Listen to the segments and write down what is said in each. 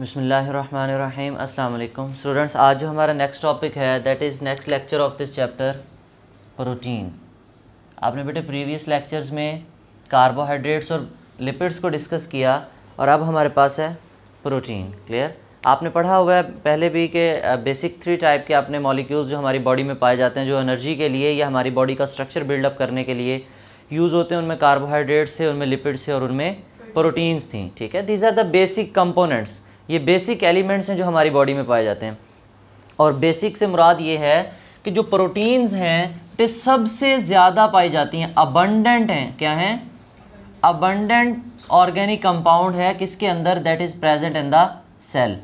बसमीम अल्लाम स्टूडेंट्स आज जो हमारा नेक्स्ट टॉपिक है that is next lecture of this chapter protein आपने बेटे प्रीवियस लेक्चर्स में कार्बोहाइड्रेट्स और लिपिड्स को डिस्कस किया और अब हमारे पास है प्रोटीन क्लियर आपने पढ़ा हुआ है पहले भी कि बेसिक थ्री टाइप के आपने मॉलिक्यूल्स जो हमारी बॉडी में पाए जाते हैं जो एनर्जी के लिए या हमारी बॉडी का स्ट्रक्चर बिल्डअप करने के लिए यूज़ होते हैं उनमें कार्बोहाइड्रेट्स थे उनमें लिपिड्स थे और उनमें प्रोटीन्स थी ठीक है these are the basic components ये बेसिक एलिमेंट्स हैं जो हमारी बॉडी में पाए जाते हैं और बेसिक से मुराद ये है कि जो प्रोटीन्स हैं ये सबसे ज़्यादा पाई जाती हैं अबंडेंट हैं क्या हैं अबंडेंट ऑर्गेनिक कंपाउंड है किसके अंदर that is present in the cell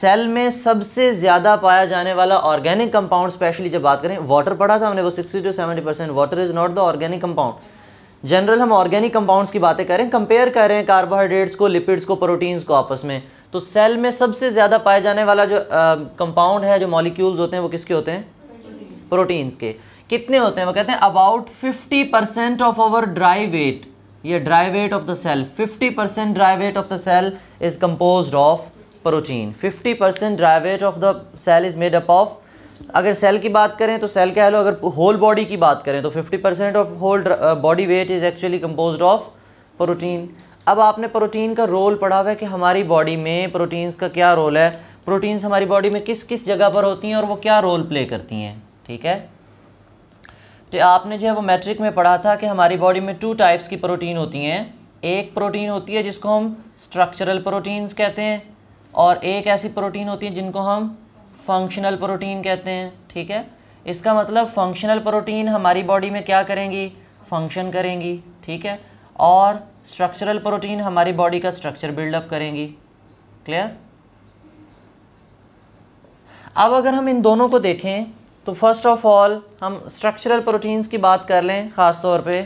cell में सबसे ज़्यादा पाया जाने वाला ऑर्गेनिक कंपाउंड स्पेशली जब बात करें वाटर पढ़ा था हमने वो 60 to 70 percent water is not the organic compound general हम ऑर्गेनिक कंपाउंड्स की बातें करें कंपेयर करें कार्बोहाइड्रेट्स को लिपिड्स को प्रोटीन्स को आपस में तो सेल में सबसे ज़्यादा पाए जाने वाला जो कंपाउंड है जो मॉलिक्यूल्स होते हैं वो किसके होते हैं प्रोटीन्स के कितने होते हैं वो कहते हैं about fifty percent of our dry weight ये dry weight of the cell fifty percent dry weight of the cell is compose of protein fifty percent dry weight of the cell is made up of अगर cell की बात करें तो cell क्या है लो अगर whole body की बात करें तो fifty percent of whole body weight is actually compose of protein अब आपने प्रोटीन का रोल पढ़ा हुआ है कि हमारी बॉडी में प्रोटीन्स का क्या रोल है प्रोटीन्स हमारी बॉडी में किस किस जगह पर होती हैं और वो क्या रोल प्ले करती हैं ठीक है तो आपने जो है वो मैट्रिक में पढ़ा था कि हमारी बॉडी में टू टाइप्स की प्रोटीन होती हैं एक प्रोटीन होती है जिसको हम स्ट्रक्चरल प्रोटीन्स कहते हैं और एक ऐसी प्रोटीन होती है जिनको हम फंक्शनल प्रोटीन कहते हैं ठीक है इसका मतलब फंक्शनल प्रोटीन हमारी बॉडी में क्या करेंगी फंक्शन करेंगी ठीक है और स्ट्रक्चरल प्रोटीन हमारी बॉडी का स्ट्रक्चर बिल्डअप करेंगी क्लियर अब अगर हम इन दोनों को देखें तो फर्स्ट ऑफ ऑल हम स्ट्रक्चरल प्रोटीन्स की बात कर लें ख़ास तौर पे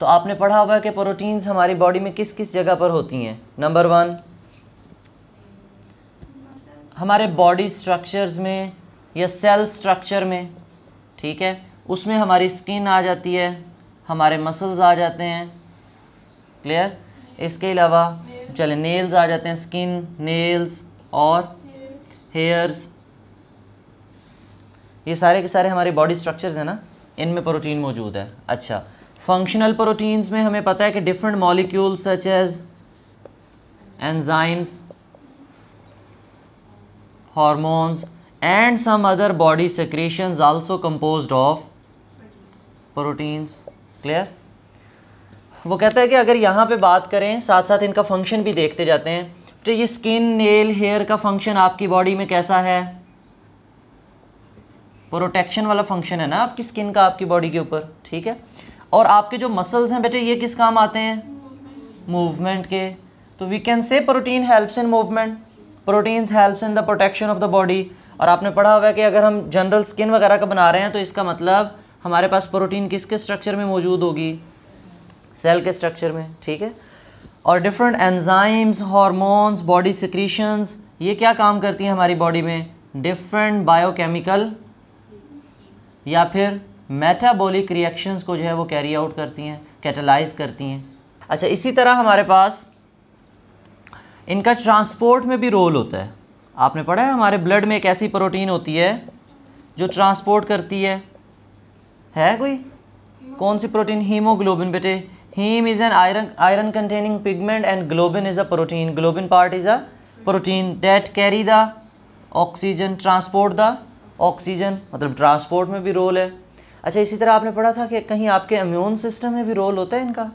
तो आपने पढ़ा हुआ है कि प्रोटीन्स हमारी बॉडी में किस किस जगह पर होती हैं नंबर वन हमारे बॉडी स्ट्रक्चर्स में या सेल स्ट्रक्चर में ठीक है उसमें हमारी स्किन आ जाती है हमारे मसल्स आ जाते हैं क्लियर इसके अलावा चले नेल्स आ जाते हैं स्किन नेल्स और हेयर्स ये सारे के सारे हमारे बॉडी स्ट्रक्चर्स हैं ना इनमें प्रोटीन मौजूद है अच्छा फंक्शनल प्रोटीन्स में हमें पता है कि different molecule such as enzymes hormones and some other body secretions also composed of proteins clear वो कहता है कि अगर यहाँ पे बात करें साथ साथ इनका फंक्शन भी देखते जाते हैं तो ये स्किन नेल हेयर का फंक्शन आपकी बॉडी में कैसा है प्रोटेक्शन वाला फंक्शन है ना आपकी स्किन का आपकी बॉडी के ऊपर ठीक है और आपके जो मसल्स हैं बेटे ये किस काम आते हैं मूवमेंट के तो we can say protein helps in movement proteins helps in the protection of the body और आपने पढ़ा हुआ है कि अगर हम जनरल स्किन वगैरह का बना रहे हैं तो इसका मतलब हमारे पास प्रोटीन किसके स्ट्रक्चर में मौजूद होगी सेल के स्ट्रक्चर में ठीक है और different enzymes hormones body secretions ये क्या काम करती हैं हमारी बॉडी में डिफरेंट बायोकेमिकल या फिर मेटाबॉलिक रिएक्शंस को जो है वो कैरी आउट करती हैं कैटलाइज करती हैं अच्छा इसी तरह हमारे पास इनका ट्रांसपोर्ट में भी रोल होता है आपने पढ़ा है हमारे ब्लड में एक ऐसी प्रोटीन होती है जो ट्रांसपोर्ट करती है है कोई कौन सी प्रोटीन हीमोग्लोबिन बेटे haem is an iron iron containing pigment and globin is a protein globin part is a protein that carry the oxygen transport the oxygen मतलब ट्रांसपोर्ट में भी रोल है अच्छा इसी तरह आपने पढ़ा था कि कहीं आपके इम्यून सिस्टम में भी रोल होता है इनका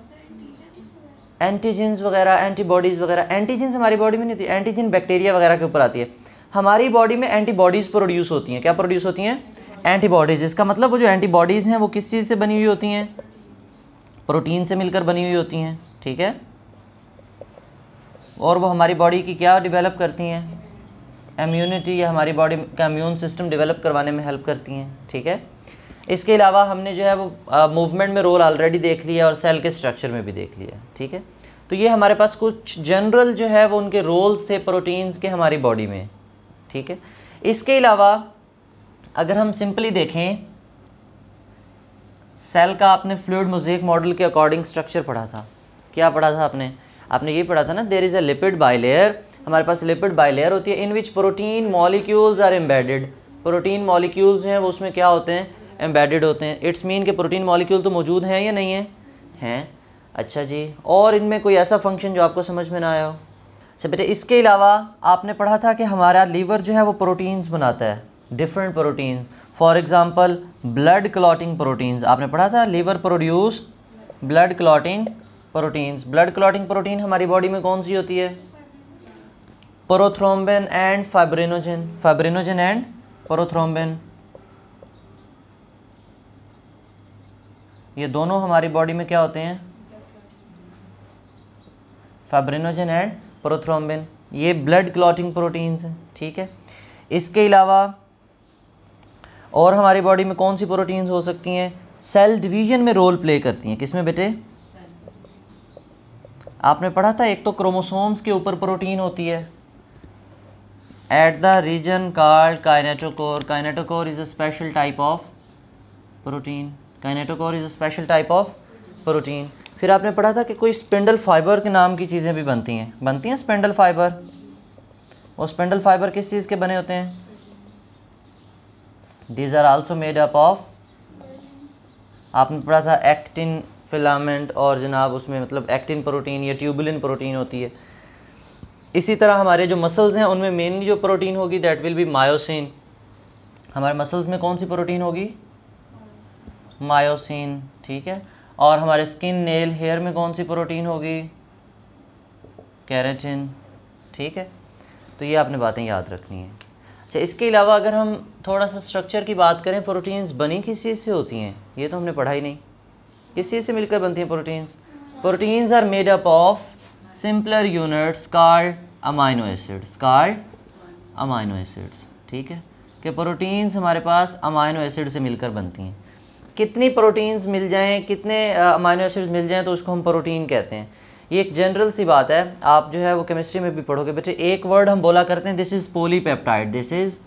एंटीजेंस वगैरह एंटीबॉडीज़ वगैरह एंटीजेंस हमारी बॉडी में नहीं होती एंटीजन बैक्टीरिया वगैरह के ऊपर आती है हमारी बॉडी में एंटीबॉडीज़ प्रोड्यूस होती हैं क्या प्रोड्यूस होती हैं एंटीबॉडीज़ इसका मतलब वो जो एंटीबॉडीज़ हैं वो किस चीज़ से बनी हुई होती हैं प्रोटीन से मिलकर बनी हुई होती हैं ठीक है और वो हमारी बॉडी की क्या डेवलप करती हैं इम्यूनिटी या हमारी बॉडी का इम्यून सिस्टम डेवलप करवाने में हेल्प करती हैं ठीक है इसके अलावा हमने जो है वो मूवमेंट में रोल ऑलरेडी देख लिया और सेल के स्ट्रक्चर में भी देख लिया ठीक है तो ये हमारे पास कुछ जनरल जो है वो उनके रोल्स थे प्रोटीन्स के हमारी बॉडी में ठीक है इसके अलावा अगर हम सिंपली देखें सेल का आपने फ्लूड मोजेक मॉडल के अकॉर्डिंग स्ट्रक्चर पढ़ा था क्या पढ़ा था आपने आपने ये पढ़ा था ना there is a lipid layer हमारे पास लिपिड लेयर होती है in which protein molecules are embedded protein molecules हैं वो उसमें क्या होते हैं एम्बेडेड होते हैं इट्स मीन के प्रोटीन मॉलिक्यूल तो मौजूद हैं या नहीं है हैं अच्छा जी और इनमें कोई ऐसा फंक्शन जो आपको समझ में ना आया हो अच्छा बेटे इसके अलावा आपने पढ़ा था कि हमारा लीवर जो है वो प्रोटीन्स बनाता है different proteins for example blood clotting proteins आपने पढ़ा था liver produce blood clotting proteins blood clotting protein हमारी बॉडी में कौन सी होती है prothrombin and fibrinogen fibrinogen and prothrombin ये दोनों हमारी बॉडी में क्या होते हैं फाइब्रिनोजन एंड प्रोथ्रोम्बिन ये ब्लड क्लॉटिंग प्रोटीन्स हैं ठीक है इसके अलावा और हमारी बॉडी में कौन सी प्रोटीन्स हो सकती हैं सेल डिवीजन में रोल प्ले करती हैं किस में बेटे आपने पढ़ा था एक तो क्रोमोसोम्स के ऊपर प्रोटीन होती है at the region called kinetochore kinetochore is a special type of protein kinetochore is a special type of protein फिर आपने पढ़ा था कि कोई स्पेंडल फाइबर के नाम की चीज़ें भी बनती हैं बनती हैं स्पेंडल फाइबर और स्पेंडल फाइबर किस चीज़ के बने होते हैं these are also made up of आपने पढ़ा था एक्टिन फिलामेंट और जनाब उसमें मतलब एक्टिन प्रोटीन या ट्यूबुलिन प्रोटीन होती है इसी तरह हमारे जो मसल्स हैं उनमें मेनली जो प्रोटीन होगी दैट विल बी मायोसिन हमारे मसल्स में कौन सी प्रोटीन होगी मायोसिन ठीक है और हमारे स्किन नेल हेयर में कौन सी प्रोटीन होगी कैरेटिन ठीक है तो ये आपने बातें याद रखनी है अच्छा इसके अलावा अगर हम थोड़ा सा स्ट्रक्चर की बात करें प्रोटीन्स बनी किस चीज़ से होती हैं ये तो हमने पढ़ा ही नहीं किस चीज़ से मिलकर बनती हैं proteins proteins are made up of simpler units called amino acids called amino acids ठीक है कि प्रोटीन्स हमारे पास अमाइनो एसिड से मिलकर बनती हैं कितनी प्रोटीन्स मिल जाएँ कितने अमाइनो एसिड्स मिल जाएँ तो उसको हम प्रोटीन कहते हैं ये एक जनरल सी बात है आप जो है वो केमिस्ट्री में भी पढ़ोगे बच्चे एक वर्ड हम बोला करते हैं this is polypeptide this is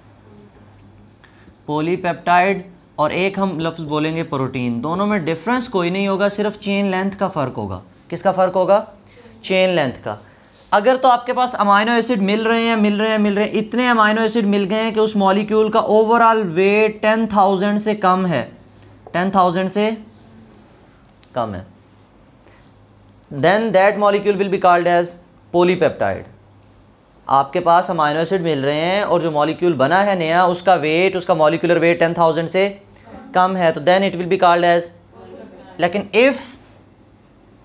polypeptide और एक हम लफ्ज़ बोलेंगे प्रोटीन दोनों में डिफरेंस कोई नहीं होगा सिर्फ चेन लेंथ का फ़र्क होगा किसका फ़र्क होगा चेन लेंथ का अगर तो आपके पास अमाइनो एसिड मिल रहे हैं मिल रहे हैं मिल रहे हैं इतने अमाइनो एसिड मिल गए हैं कि उस मॉलिक्यूल का ओवरऑल वेट टेन थाउजेंड से कम है टेन थाउजेंड से कम है then that molecule will be called as polypeptide आपके पास अमाइनो एसिड मिल रहे हैं और जो मॉलिक्यूल बना है नया उसका वेट उसका मॉलिक्यूलर वेट टेन थाउजेंड से कम है तो then it will be called as लेकिन if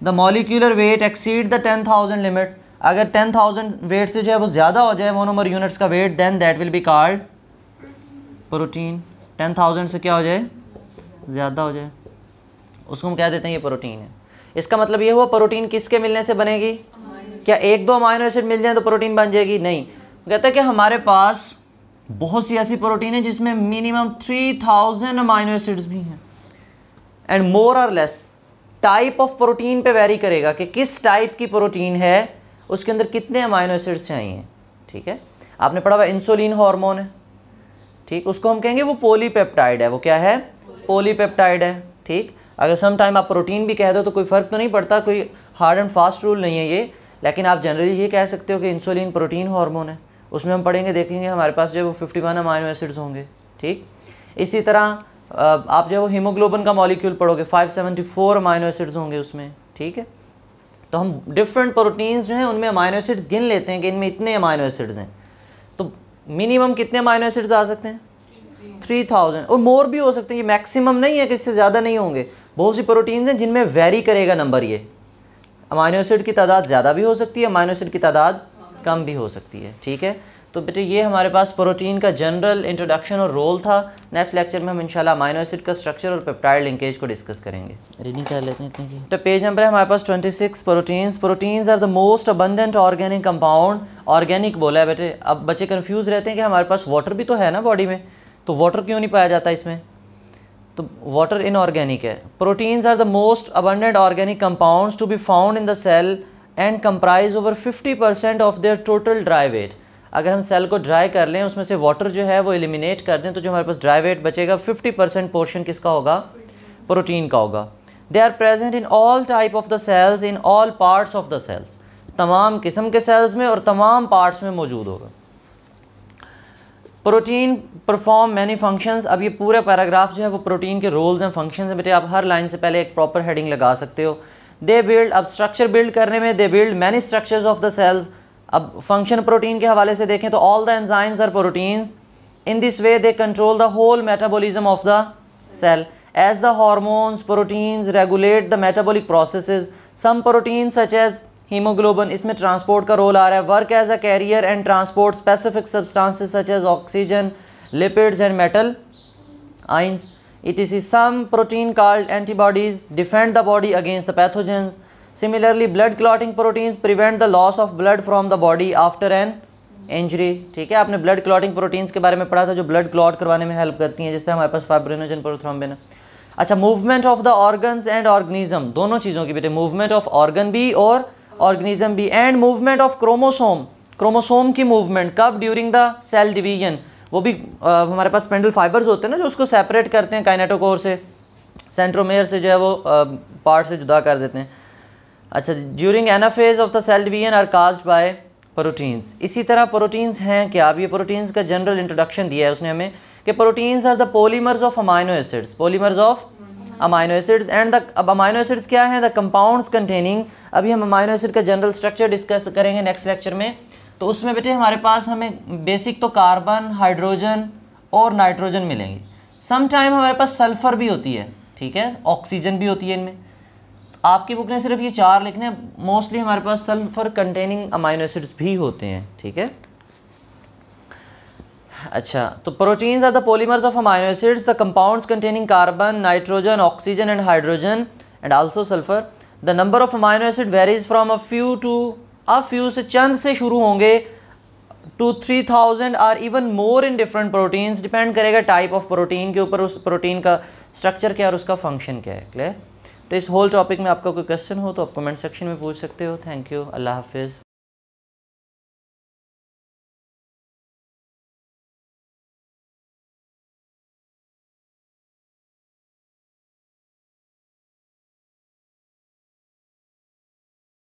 the molecular weight exceed the ten thousand limit अगर टेन थाउजेंड वेट से जो है वो ज़्यादा हो जाए मोनोमर यूनिट्स का weight then that will be called protein ten thousand से क्या हो जाए ज़्यादा हो जाए उसको हम कह देते हैं ये प्रोटीन है इसका मतलब ये हुआ प्रोटीन किसके मिलने से बनेगी क्या एक दो अमाइनो एसिड मिल जाए तो प्रोटीन बन जाएगी नहीं कहता कि हमारे पास बहुत सी ऐसी प्रोटीन है जिसमें minimum three thousand amino acids भी हैं एंड मोर और लेस टाइप ऑफ प्रोटीन पे वेरी करेगा कि किस टाइप की प्रोटीन है उसके अंदर कितने अमाइनो एसिड्स चाहिए ठीक है आपने पढ़ा हुआ इंसुलिन हार्मोन है ठीक उसको हम कहेंगे वो पोलीपेप्टाइड है वो क्या है पोलीपेप्टाइड है ठीक अगर सम टाइम आप प्रोटीन भी कह दो तो कोई फ़र्क तो नहीं पड़ता कोई हार्ड एंड फास्ट रूल नहीं है ये लेकिन आप जनरली ये कह सकते हो कि इंसुलिन प्रोटीन हार्मोन है उसमें हम पढ़ेंगे देखेंगे हमारे पास जो है वो फिफ्टी वन अमाइनो एसिड्स होंगे ठीक इसी तरह आप जो है वो हीमोग्लोबन का मॉलिक्यूल पढ़ोगे five seventy four amino acids होंगे उसमें ठीक है तो हम डिफरेंट प्रोटीन्स जो हैं उनमें अमाइनो एसिड्स गिन लेते हैं कि इनमें इतने अमाइनो एसिड्स हैं तो मिनिमम कितने अमाइनो एसिड्स आ सकते हैं थ्री थाउजेंड और मोर भी हो सकते हैं ये मैक्सिमम नहीं है कि इससे ज़्यादा नहीं होंगे बहुत सी प्रोटीन्स हैं जिनमें वेरी करेगा नंबर ये अमाइनो एसिड की तादाद ज़्यादा भी हो सकती है अमाइनो एसिड की तादाद कम भी हो सकती है ठीक है तो बेटे ये हमारे पास प्रोटीन का जनरल इंट्रोडक्शन और रोल था नेक्स्ट लेक्चर में हम इंशाल्लाह अमाइनो एसिड का स्ट्रक्चर और पेप्टाइड लिंकेज को डिस्कस करेंगे रीडिंग कर लेते हैं जी तो पेज नंबर है हमारे पास 26 proteins proteins are the most abundant organic compound organic बोला है बेटे अब बच्चे कन्फ्यूज़ रहते हैं कि हमारे पास वाटर भी तो है ना बॉडी में तो वाटर क्यों नहीं पाया जाता इसमें तो वाटर इनऑर्गेनिक है proteins are the most abundant organic compounds to be found in the cell and comprise over 50 percent of their total dry weight अगर हम सेल को ड्राई कर लें उसमें से वाटर जो है वो एलिमिनेट कर दें तो जो हमारे पास ड्राई वेट बचेगा 50 परसेंट पोर्शन किसका होगा प्रोटीन का होगा they are present in all type of the cells in all parts of the cells तमाम किस्म के सेल्स में और तमाम पार्ट्स में मौजूद होगा प्रोटीन परफॉर्म मैनी फंक्शंस अब ये पूरा पैराग्राफ जो है वो प्रोटीन के रोल्स एंड फंक्शंस हैं बेटे आप हर लाइन से पहले एक प्रॉपर हेडिंग लगा सकते हो दे बिल्ड अब स्ट्रक्चर बिल्ड करने में they build many structures of the cells अब फंक्शन प्रोटीन के हवाले से देखें तो all the enzymes are proteins in this way they control the whole metabolism of the cell as the hormones proteins regulate the metabolic process some proteins such as haemoglobin इसमें transport का role आ रहा है work as a carrier and transport specific substances such as oxygen lipids and metal ions it is some protein called antibodies defend the body against the pathogens similarly blood clotting proteins prevent the loss of blood from the body after an injury ठीक है आपने blood clotting proteins के बारे में पढ़ा था जो blood clot करवाने में हेल्प करती हैं जैसे हमारे पास फाइब्रोनोजन प्रोथ्रोम्बिन अच्छा movement of the organs and organism दोनों चीज़ों की बेटे मूवमेंट ऑफ ऑर्गन भी और ऑर्गेनिज्म भी and movement of chromosome chromosome की मूवमेंट कब ड्यूरिंग द सेल डिवीजन वो भी आ, हमारे पास स्पेंडल फाइबर्स होते हैं ना जो उसको सेपरेट करते हैं काइनेटोकोर से सेंट्रोमेयर से जो है वो पार्ट से जुदा कर देते हैं अच्छा during anaphase of the cell division are caused by proteins इसी तरह प्रोटीन्स हैं क्या आप ये प्रोटीन्स का जनरल इंट्रोडक्शन दिया है उसने हमें कि proteins are the polymers of amino acids polymers of amino acids and the अब अमाइनो एसिड्स क्या हैं द कंपाउंड्स कंटेनिंग अभी हम अमाइनो एसिड का जनरल स्ट्रक्चर डिस्कस करेंगे नेक्स्ट लेक्चर में तो उसमें बेटे हमारे पास हमें बेसिक तो कार्बन हाइड्रोजन और नाइट्रोजन मिलेंगे समटाइम हमारे पास सल्फ़र भी होती है ठीक है ऑक्सीजन भी होती है इनमें तो आपकी बुक ने सिर्फ ये चार लिखने मोस्टली हमारे पास सल्फ़र कंटेनिंग अमाइनो एसिड्स भी होते हैं ठीक है अच्छा तो proteins are the polymers of amino acids the compounds containing carbon nitrogen oxygen and hydrogen and also sulphur the number of amino acid varies from a few to a few से चंद से शुरू होंगे two three thousand or even more in different proteins depend करेगा type of protein के ऊपर उस protein का स्ट्रक्चर क्या है और उसका फंक्शन क्या है क्लियर तो इस होल टॉपिक में आपका कोई क्वेश्चन हो तो आप कमेंट सेक्शन में पूछ सकते हो थैंक यू अल्लाह हाफिज़